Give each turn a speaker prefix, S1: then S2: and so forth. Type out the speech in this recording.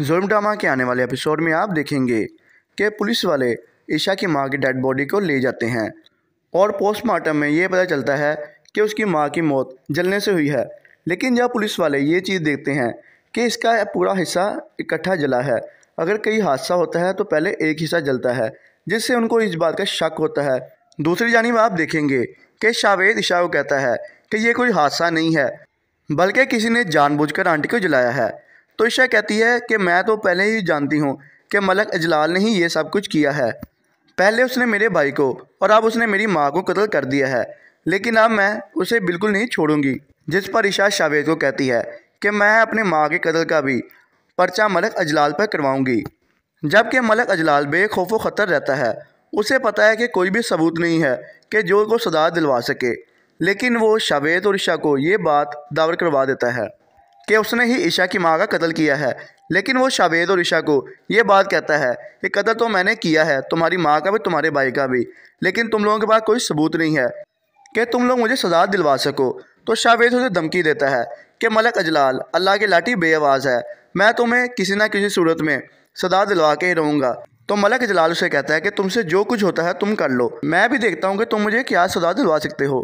S1: जुर्म ड्रामा के आने वाले एपिसोड में आप देखेंगे कि पुलिस वाले ईशा की माँ की डेड बॉडी को ले जाते हैं और पोस्टमार्टम में ये पता चलता है कि उसकी माँ की मौत जलने से हुई है लेकिन जब पुलिस वाले ये चीज़ देखते हैं कि इसका पूरा हिस्सा इकट्ठा जला है अगर कई हादसा होता है तो पहले एक हिस्सा जलता है जिससे उनको इस बात का शक होता है दूसरी जानब आप देखेंगे कि शावेद ईशा को कहता है कि ये कोई हादसा नहीं है बल्कि किसी ने जानबूझकर आंटी को जलाया है तो ईशा कहती है कि मैं तो पहले ही जानती हूँ कि मलक अजलाल ने ही ये सब कुछ किया है पहले उसने मेरे भाई को और अब उसने मेरी माँ को कत्ल कर दिया है लेकिन अब मैं उसे बिल्कुल नहीं छोड़ूंगी जिस पर ईशा शावेद को कहती है कि मैं अपने माँ के कत्ल का भी पर्चा मलक अजलाल पर करवाऊंगी जबकि मलक अजलाल बेखौफ व ख़तर रहता है उसे पता है कि कोई भी सबूत नहीं है कि जो को सदा दिलवा सके लेकिन वो शावेद और ईशा को ये बात दावर करवा देता है कि उसने ही ईशा की माँ का कत्ल किया है लेकिन वो शावेद और ईशा को ये बात कहता है कि कत्ल तो मैंने किया है तुम्हारी माँ का भी तुम्हारे भाई का भी लेकिन तुम लोगों के पास कोई सबूत नहीं है कि तुम लोग मुझे सजा दिलवा सको तो शावेद उसे धमकी देता है कि मलक अजलाल अल्लाह की लाठी आवाज़ है मैं तुम्हें किसी ना किसी सूरत में सदा दिलवा के ही रहूँगा तो मलक जलाल उसे कहता है कि तुमसे जो कुछ होता है तुम कर लो मैं भी देखता हूँ कि तुम मुझे क्या सजा दिलवा सकते हो